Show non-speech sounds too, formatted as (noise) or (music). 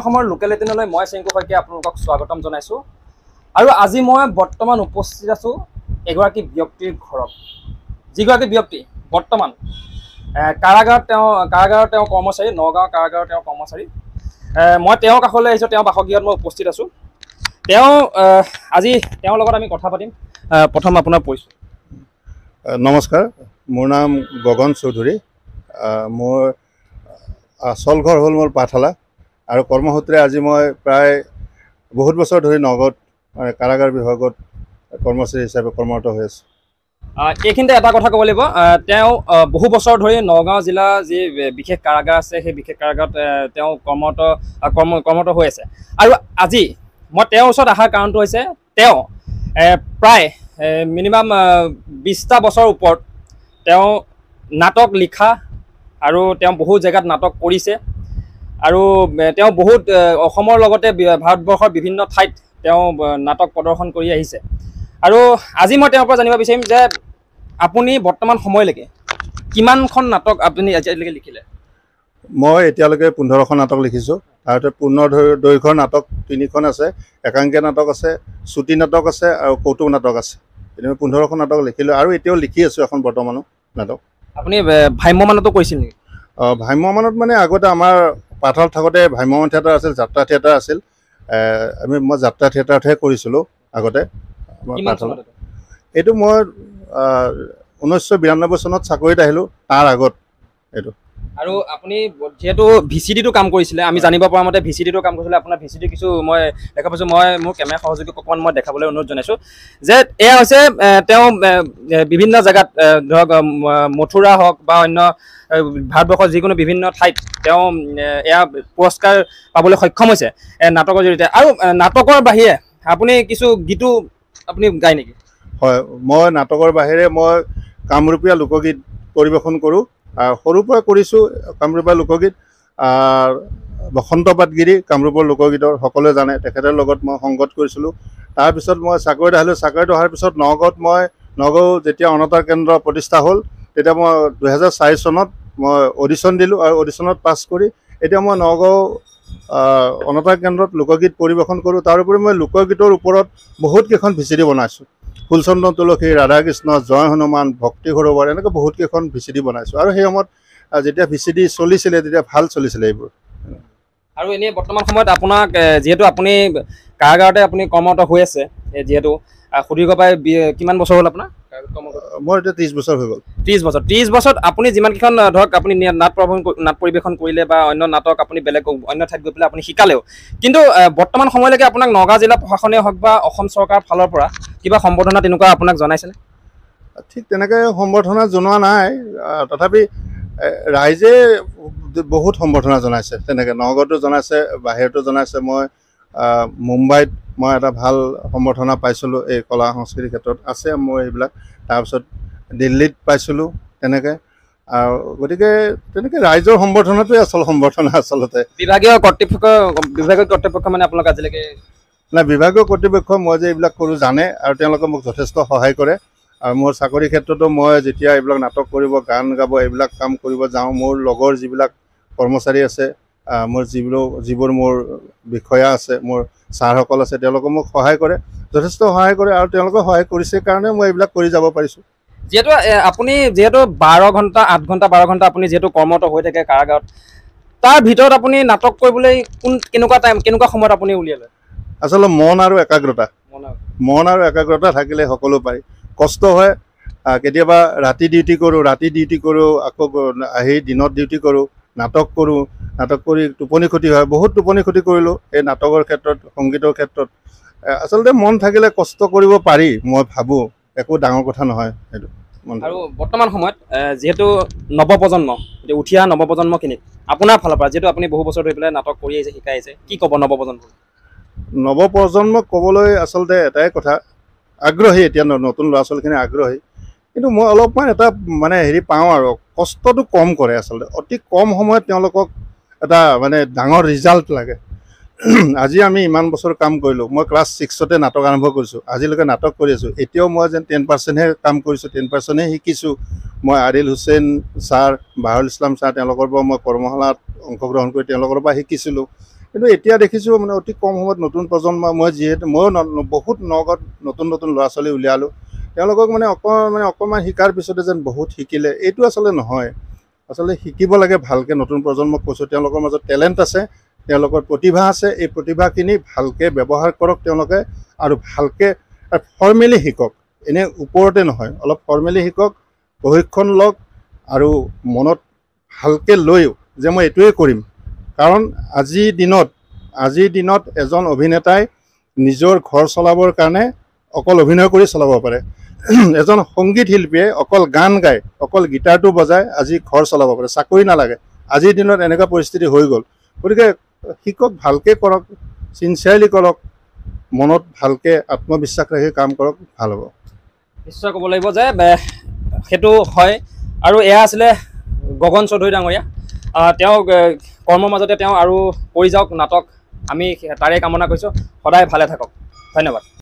অসমৰ লোকেল এদিনলৈ মই চেংকু শইকীয়া আপোনালোকক স্বাগতম জনাইছোঁ আৰু আজি মই বৰ্তমান উপস্থিত আছোঁ এগৰাকী ব্যক্তিৰ ঘৰত যিগৰাকী ব্যক্তি বৰ্তমান কাৰাগাৰত তেওঁ কাৰাগাৰত তেওঁ কৰ্মচাৰী নগাঁও কাৰাগাৰত তেওঁ কৰ্মচাৰী মই তেওঁৰ কাষলৈ আহিছোঁ তেওঁৰ বাসগৃহত মই উপস্থিত আছোঁ তেওঁ আজি তেওঁৰ লগত আমি কথা পাতিম প্ৰথম আপোনাৰ পৰিচয় নমস্কাৰ মোৰ নাম গগন চৌধুৰী মোৰ আচল ঘৰ হ'ল মোৰ পাঠালা আৰু কৰ্মসূত্ৰে আজি মই প্ৰায় বহুত বছৰ ধৰি নগদ কাৰাগাৰ বিভাগত কৰ্মচাৰী হিচাপে কৰ্মৰত হৈ আছোঁ এইখিনিতে এটা কথা ক'ব লাগিব তেওঁ বহু বছৰ ধৰি নগাঁও জিলা যি বিশেষ কাৰাগাৰ আছে সেই বিশেষ কাৰাগাৰত তেওঁ কৰ্মৰত কৰ্ম কৰ্মৰত হৈ আছে আৰু আজি মই তেওঁৰ ওচৰত অহাৰ কাৰণটো হৈছে তেওঁ প্ৰায় মিনিমাম বিছটা বছৰৰ ওপৰত তেওঁ নাটক লিখা আৰু তেওঁ বহু জেগাত নাটক কৰিছে আৰু তেওঁ বহুত অসমৰ লগতে ভাৰতবৰ্ষৰ বিভিন্ন ঠাইত তেওঁ নাটক প্ৰদৰ্শন কৰি আহিছে আৰু আজি মই তেওঁৰ পৰা জানিব বিচাৰিম যে আপুনি বৰ্তমান সময়লৈকে কিমানখন নাটক আপুনি আজিলৈকে লিখিলে মই এতিয়ালৈকে পোন্ধৰখন নাটক লিখিছোঁ তাৰ ভিতৰত পূৰ্ণ দৈৰ্ঘ্যৰ নাটক তিনিখন আছে একাংকীয়া নাটক আছে চুটি নাটক আছে আৰু কৌতুক নাটক আছে মই পোন্ধৰখন নাটক লিখিলোঁ আৰু এতিয়াও লিখি আছোঁ এখন বৰ্তমানো নাটক আপুনি ভাম্যমানতো কৈছিল নেকি ভাম্যমানত মানে আগতে আমাৰ পাতল থাকোঁতে ভ্ৰাম্যমান থিয়েটাৰ আছিল যাত্ৰা থিয়েটাৰ আছিল আমি মই যাত্ৰা থিয়েটাৰতহে কৰিছিলোঁ আগতে এইটো মই ঊনৈছশ বিৰান্নব্বৈ চনত চাকৰিত আহিলোঁ তাৰ আগত এইটো আৰু আপুনি যিহেতু ভি চি ডিটো কাম কৰিছিলে আমি জানিব পৰা মতে ভি চি ডিটো কাম কৰিছিলে আপোনাৰ ভি চি ডি কিছু মই দেখা পাইছোঁ মই মোৰ কেমেৰা সহযোগীক অকণমান মই দেখাবলৈ অনুৰোধ জনাইছোঁ যে এয়া হৈছে তেওঁ বিভিন্ন জেগাত ধৰক মথুৰা হওক বা অন্য ভাৰতবৰ্ষৰ যিকোনো বিভিন্ন ঠাইত তেওঁ এয়া পুৰস্কাৰ পাবলৈ সক্ষম হৈছে নাটকৰ জৰিয়তে আৰু নাটকৰ বাহিৰে আপুনি কিছু গীতো আপুনি গায় নেকি হয় মই নাটকৰ বাহিৰে মই কামৰূপীয়া লোকগীত পৰিৱেশন কৰোঁ সৰুৰ পৰা কৰিছোঁ কামৰূপৰ লোকগীত বসন্ত পাটগিৰি কামৰূপৰ লোকগীতৰ সকলোৱে জানে তেখেতৰ লগত মই সংগত কৰিছিলোঁ তাৰপিছত মই চাকৰিত আহিলোঁ চাকৰিত অহাৰ পিছত নগাঁৱত মই নগাঁও যেতিয়া অনতা কেন্দ্ৰ প্ৰতিষ্ঠা হ'ল তেতিয়া মই দুহেজাৰ চাৰি চনত মই অডিশ্যন দিলোঁ আৰু অডিশ্যনত পাছ কৰি এতিয়া মই নগাঁও অনতা কেন্দ্ৰত লোকগীত পৰিৱেশন কৰোঁ তাৰোপৰি মই লোকগীতৰ ওপৰত বহুতকেইখন ভি চি বনাইছোঁ ফুলচন্দ্ৰ তুলসী ৰাধাকৃষ্ণ জয় হনুমান ভক্তি সৰোবৰ এনেকৈ বহুত কেইখন ভি চি ডি বনাইছোঁ আৰু সেই সময়ত যেতিয়া ভি চি ডি চলিছিলে তেতিয়া ভাল চলিছিলে এইবোৰ আৰু এনেই বৰ্তমান সময়ত আপোনাক যিহেতু আপুনি কাৰাগাৰতে আপুনি কৰ্মৰত হৈ আছে যিহেতু সুদীৰ্ঘ পাই কিমান বছৰ হ'ল আপোনাৰ মোৰ এতিয়া ত্ৰিছ বছৰ হৈ গ'ল ত্ৰিছ বছৰ ত্ৰিছ বছৰত আপুনি যিমানকেইখন ধৰক আপুনি নাট প্ৰভ নাট পৰিৱেশন কৰিলে বা অন্য নাটক আপুনি বেলেগ অন্য ঠাইত গৈ পেলাই আপুনি শিকালেও কিন্তু বৰ্তমান সময়লৈকে আপোনাক নগাঁও জিলা প্ৰশাসনেই হওক বা অসম চৰকাৰৰ ফালৰ পৰা কিবা সম্বৰ্ধনা তেনেকুৱা আপোনাক জনাইছিলে ঠিক তেনেকৈ সম্বৰ্ধনা জনোৱা নাই তথাপি ৰাইজে বহুত সম্বৰ্ধনা জনাইছে তেনেকৈ নগাঁৱতো জনাইছে বাহিৰতো জনাইছে মই মুম্বাইত মই এটা ভাল সম্বৰ্ধনা পাইছিলোঁ এই কলা সংস্কৃতিৰ ক্ষেত্ৰত আছে মই এইবিলাক তাৰপিছত দিল্লীত পাইছিলোঁ তেনেকৈ আৰু গতিকে তেনেকৈ ৰাইজৰ সম্বৰ্ধনাটোৱে আচল সম্বৰ্ধনা আচলতে বিভাগীয় কৰ্তৃপক্ষ বিভাগীয় কৰ্তৃপক্ষ মানে আপোনালোকে আজিলৈকে নাই বিভাগীয় কৰ্তৃপক্ষ মই যে এইবিলাক কৰোঁ জানে আৰু তেওঁলোকে মোক যথেষ্ট সহায় কৰে আৰু মোৰ চাকৰিৰ ক্ষেত্ৰতো মই যেতিয়া এইবিলাক নাটক কৰিব গান গাব এইবিলাক কাম কৰিব যাওঁ মোৰ লগৰ যিবিলাক কৰ্মচাৰী আছে মোৰ যিবোৰ যিবোৰ মোৰ বিষয়া আছে মোৰ ছাৰসকল আছে তেওঁলোকে মোক সহায় কৰে যথেষ্ট সহায় কৰে আৰু তেওঁলোকে সহায় কৰিছে কাৰণে মই এইবিলাক কৰি যাব পাৰিছোঁ যিহেতু আপুনি যিহেতু বাৰ ঘণ্টা আঠ ঘণ্টা বাৰ ঘণ্টা আপুনি যিহেতু কৰ্মৰত হৈ থাকে কাৰাগাৰত তাৰ ভিতৰত আপুনি নাটক কৰিবলৈ কোন কেনেকুৱা টাইম কেনেকুৱা সময়ত আপুনি উলিয়ালে আচলতে মন আৰু একাগ্ৰতা মন আৰু একাগ্ৰতা থাকিলে সকলো পাৰি কষ্ট হয় কেতিয়াবা ৰাতি ডিউটি কৰোঁ ৰাতি ডিউটি কৰোঁ আকৌ আহি দিনত ডিউটি কৰোঁ নাটক কৰোঁ নাটক কৰি টোপনি ক্ষতি হয় বহুত টোপনি ক্ষতি কৰিলোঁ এই নাটকৰ ক্ষেত্ৰত সংগীতৰ ক্ষেত্ৰত আচলতে মন থাকিলে কষ্ট কৰিব পাৰি মই ভাবোঁ একো ডাঙৰ কথা নহয় সেইটো আৰু বৰ্তমান সময়ত যিহেতু নৱপ্ৰজন্ম উঠি অহা নৱপ্ৰজন্মখিনিক আপোনাৰ ফালৰ পৰা যিহেতু আপুনি বহু বছৰ ধৰি পেলাই নাটক কৰি আহিছে শিকাই আহিছে কি ক'ব নৱপ্ৰজন্ম নৱপ্ৰজন্মক ক'বলৈ আচলতে এটাই কথা আগ্ৰহী এতিয়া নতুন ল'ৰা ছোৱালীখিনি আগ্ৰহী কিন্তু মই অলপমান এটা মানে হেৰি পাওঁ আৰু কষ্টটো কম কৰে আচলতে অতি কম সময়ত তেওঁলোকক এটা মানে ডাঙৰ ৰিজাল্ট লাগে (clears throat) আজি আমি ইমান বছৰ কাম কৰিলোঁ মই ক্লাছ ছিক্সতে নাটক আৰম্ভ কৰিছোঁ আজিলৈকে নাটক কৰি আছোঁ এতিয়াও মই যেন টেন পাৰ্চেণ্টহে কাম কৰিছোঁ টেন পাৰ্চেণ্টহে শিকিছোঁ মই আদিল হুছেইন ছাৰ বাহুল ইছলাম ছাৰ তেওঁলোকৰ পৰা মই কৰ্মশালাত অংশগ্ৰহণ কৰি তেওঁলোকৰ পৰা শিকিছিলোঁ কিন্তু এতিয়া দেখিছোঁ মানে অতি কম সময়ত নতুন প্ৰজন্ম মই যিহেতু ময়ো বহুত নগদ নতুন নতুন ল'ৰা ছোৱালী উলিয়ালোঁ তেওঁলোকক মানে অকণ মানে অকণমান শিকাৰ পিছতে যেন বহুত শিকিলে এইটো আচলতে নহয় আচলতে শিকিব লাগে ভালকৈ নতুন প্ৰজন্মক কৈছোঁ তেওঁলোকৰ মাজত টেলেণ্ট আছে তেওঁলোকৰ প্ৰতিভা আছে এই প্ৰতিভাখিনি ভালকৈ ব্যৱহাৰ কৰক তেওঁলোকে আৰু ভালকৈ ফৰ্মেলি শিকক এনে ওপৰতে নহয় অলপ ফৰ্মেলি শিকক প্ৰশিক্ষণ লওক আৰু মনত ভালকৈ লৈও যে মই এইটোৱে কৰিম কাৰণ আজিৰ দিনত আজিৰ দিনত এজন অভিনেতাই নিজৰ ঘৰ চলাবৰ কাৰণে অকল অভিনয় কৰি চলাব পাৰে (clears throat) এজন সংগীত শিল্পীয়ে অকল গান গায় অকল গীটাৰটো বজাই আজি ঘৰ চলাব পাৰে চাকৰি নালাগে আজিৰ দিনত এনেকুৱা পৰিস্থিতি হৈ গ'ল গতিকে শিকক ভালকৈ কৰক চিনচিয়াৰলি কৰক মনত ভালকৈ আত্মবিশ্বাস ৰাখি কাম কৰক ভাল হ'ব নিশ্চয় ক'ব লাগিব যে সেইটো হয় আৰু এয়া আছিলে গগন চৌধুৰী ডাঙৰীয়া তেওঁ কৰ্মৰ মাজতে তেওঁ আৰু কৰি যাওক নাটক আমি তাৰে কামনা কৰিছোঁ সদায় ভালে থাকক ধন্যবাদ